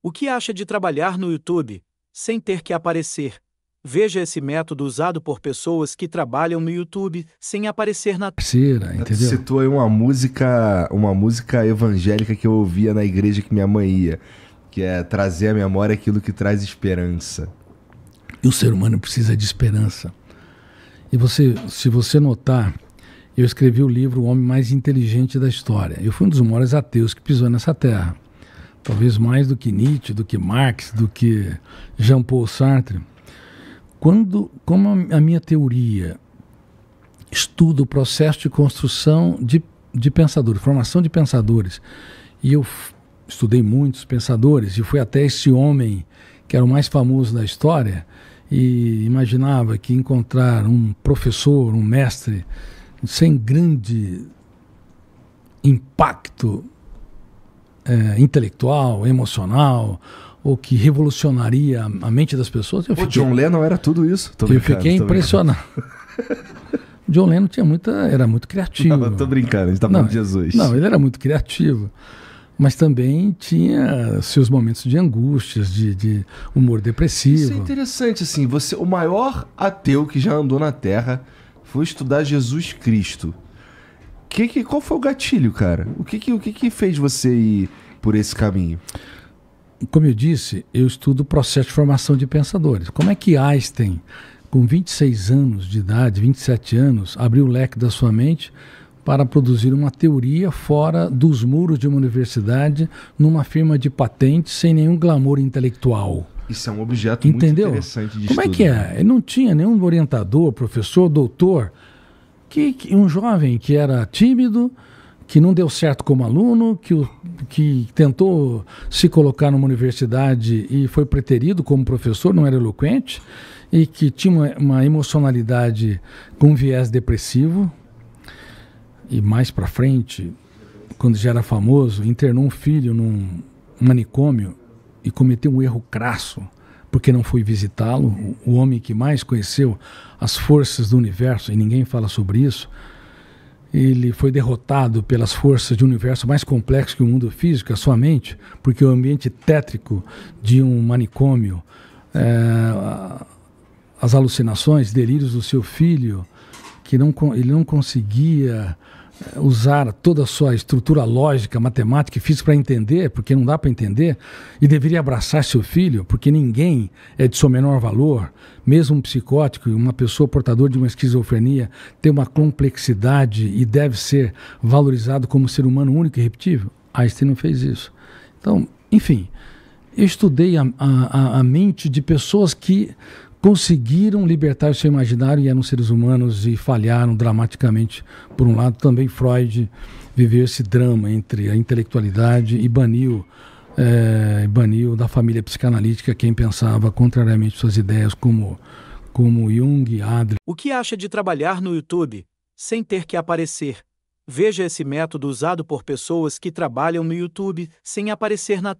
O que acha de trabalhar no YouTube, sem ter que aparecer? Veja esse método usado por pessoas que trabalham no YouTube sem aparecer na terceira, entendeu? Citou aí uma música, uma música evangélica que eu ouvia na igreja que minha mãe ia, que é trazer à memória aquilo que traz esperança. E o ser humano precisa de esperança. E você, se você notar, eu escrevi o livro O Homem Mais Inteligente da História. Eu fui um dos maiores ateus que pisou nessa terra talvez mais do que Nietzsche, do que Marx, do que Jean Paul Sartre, quando como a minha teoria estuda o processo de construção de, de pensadores, formação de pensadores, e eu estudei muitos pensadores e fui até esse homem que era o mais famoso da história e imaginava que encontrar um professor, um mestre sem grande impacto é, intelectual, emocional, ou que revolucionaria a mente das pessoas. Eu o John Lennon era tudo isso. Tô eu fiquei impressionado. John Lennon tinha muita, era muito criativo. Não, tô brincando, a gente tá falando de Jesus. Não, ele era muito criativo. Mas também tinha seus momentos de angústias, de, de humor depressivo. Isso é interessante, assim. Você, o maior ateu que já andou na Terra foi estudar Jesus Cristo que, que, qual foi o gatilho, cara? O que, que, o que, que fez você ir por esse caminho? Como eu disse, eu estudo o processo de formação de pensadores. Como é que Einstein, com 26 anos de idade, 27 anos, abriu o leque da sua mente para produzir uma teoria fora dos muros de uma universidade, numa firma de patentes, sem nenhum glamour intelectual? Isso é um objeto Entendeu? muito interessante de Como é estudo. é que é? Né? Ele não tinha nenhum orientador, professor, doutor que, que um jovem que era tímido, que não deu certo como aluno, que, o, que tentou se colocar numa universidade e foi preterido como professor, não era eloquente, e que tinha uma, uma emocionalidade com viés depressivo. E mais para frente, quando já era famoso, internou um filho num manicômio e cometeu um erro crasso porque não fui visitá-lo, o homem que mais conheceu as forças do universo, e ninguém fala sobre isso. Ele foi derrotado pelas forças de um universo mais complexo que o mundo físico, a sua mente, porque o ambiente tétrico de um manicômio, é, as alucinações, delírios do seu filho, que não, ele não conseguia usar toda a sua estrutura lógica, matemática e física para entender, porque não dá para entender, e deveria abraçar seu filho, porque ninguém é de seu menor valor, mesmo um psicótico, uma pessoa portadora de uma esquizofrenia, tem uma complexidade e deve ser valorizado como ser humano único e repetível. Einstein não fez isso. Então, enfim, eu estudei a, a, a mente de pessoas que conseguiram libertar o seu imaginário e eram seres humanos e falharam dramaticamente. Por um lado, também Freud viveu esse drama entre a intelectualidade e baniu, é, baniu da família psicanalítica quem pensava contrariamente suas ideias, como, como Jung, Adler. O que acha de trabalhar no YouTube sem ter que aparecer? Veja esse método usado por pessoas que trabalham no YouTube sem aparecer na